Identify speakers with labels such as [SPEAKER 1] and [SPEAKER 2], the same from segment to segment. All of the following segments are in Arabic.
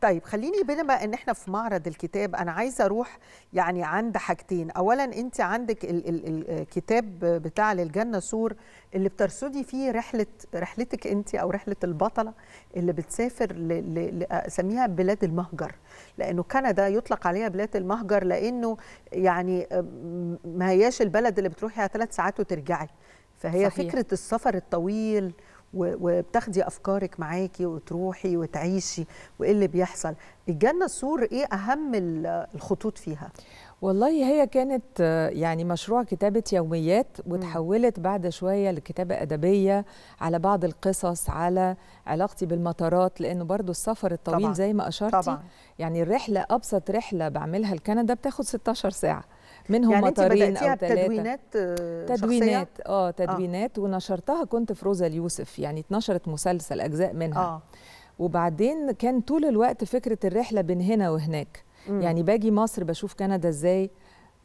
[SPEAKER 1] طيب خليني بينما ان احنا في معرض الكتاب انا عايزه اروح يعني عند حاجتين اولا انت عندك ال ال الكتاب بتاع للجنه سور اللي بترصدي فيه رحله رحلتك انت او رحله البطله اللي بتسافر اسميها بلاد المهجر لانه كندا يطلق عليها بلاد المهجر لانه يعني ما هياش البلد اللي بتروحي ثلاث ساعات وترجعي فهي صحيح. فكره السفر الطويل وبتاخدي افكارك معاكي وتروحي وتعيشي وايه اللي بيحصل
[SPEAKER 2] الجنه السور ايه اهم الخطوط فيها والله هي كانت يعني مشروع كتابة يوميات وتحولت بعد شوية لكتابة أدبية على بعض القصص على علاقتي بالمطارات لأنه برضو السفر الطويل طبعًا. زي ما أشرتي طبعًا. يعني الرحلة أبسط رحلة بعملها لكندا بتاخد 16 ساعة منهم يعني مطارين او تدوينات
[SPEAKER 1] تدوينات
[SPEAKER 2] اه تدوينات آه. آه. ونشرتها كنت في روزا اليوسف يعني اتنشرت مسلسل اجزاء منها آه. وبعدين كان طول الوقت فكره الرحله بين هنا وهناك م. يعني باجي مصر بشوف كندا ازاي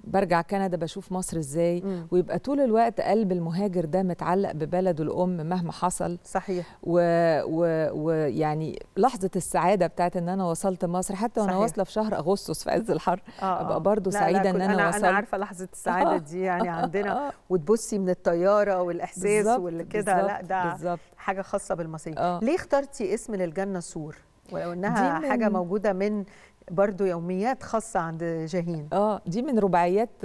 [SPEAKER 2] برجع كندا بشوف مصر ازاي مم. ويبقى طول الوقت قلب المهاجر ده متعلق ببلده الام مهما حصل صحيح ويعني و... و... يعني لحظه السعاده بتاعت ان انا وصلت مصر حتى وانا واصله في شهر اغسطس في عز الحر آه, آه. ابقى برضو لا سعيده لا ان انا, أنا وصلت انا عارفه
[SPEAKER 1] لحظه السعاده دي يعني عندنا آه.
[SPEAKER 2] وتبصي من الطياره والاحساس والكده لا
[SPEAKER 1] ده حاجه خاصه بالمصريين آه. ليه اخترتي اسم للجنه سور ولو انها حاجه
[SPEAKER 2] موجوده من برضو يوميات خاصة عند جاهين اه دي من رباعيات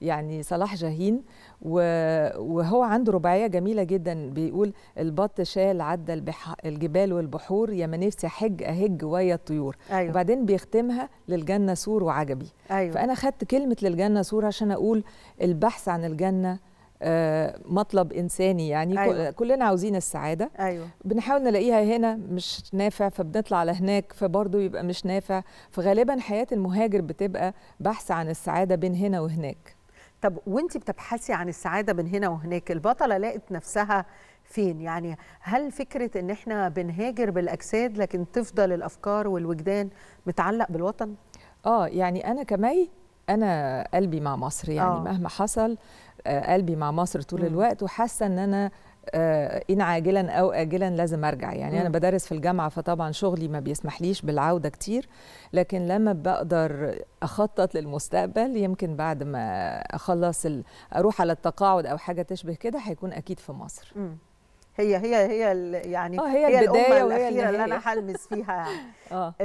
[SPEAKER 2] يعني صلاح جاهين وهو عنده رباعية جميلة جدا بيقول البط شال عدى البح... الجبال والبحور يا نفسي حج أهج ويا الطيور أيوة. وبعدين بيختمها للجنة سور وعجبي أيوة. فأنا خدت كلمة للجنة سور عشان أقول البحث عن الجنة آه، مطلب انساني يعني أيوة. كلنا عاوزين السعاده أيوة. بنحاول نلاقيها هنا مش نافع فبنطلع لهناك فبرضه يبقى مش نافع فغالبا حياه المهاجر بتبقى بحث عن السعاده بين هنا وهناك طب وانت بتبحثي عن السعاده بين هنا وهناك البطله لقت نفسها فين
[SPEAKER 1] يعني هل فكره ان احنا بنهاجر بالاجساد لكن تفضل الافكار والوجدان
[SPEAKER 2] متعلق بالوطن اه يعني انا كمي انا قلبي مع مصر يعني أوه. مهما حصل آه، قلبي مع مصر طول الوقت وحاسه ان انا آه، ان عاجلا او اجلا لازم ارجع يعني مم. انا بدرس في الجامعه فطبعا شغلي ما بيسمحليش بالعوده كتير لكن لما بقدر اخطط للمستقبل يمكن بعد ما اخلص اروح على التقاعد او حاجه تشبه كده هيكون اكيد في مصر مم.
[SPEAKER 1] هي هي هي يعني آه هي, هي البدايه الأمة وهي الأخيرة اللي, اللي انا هلمس فيها يعني. آه.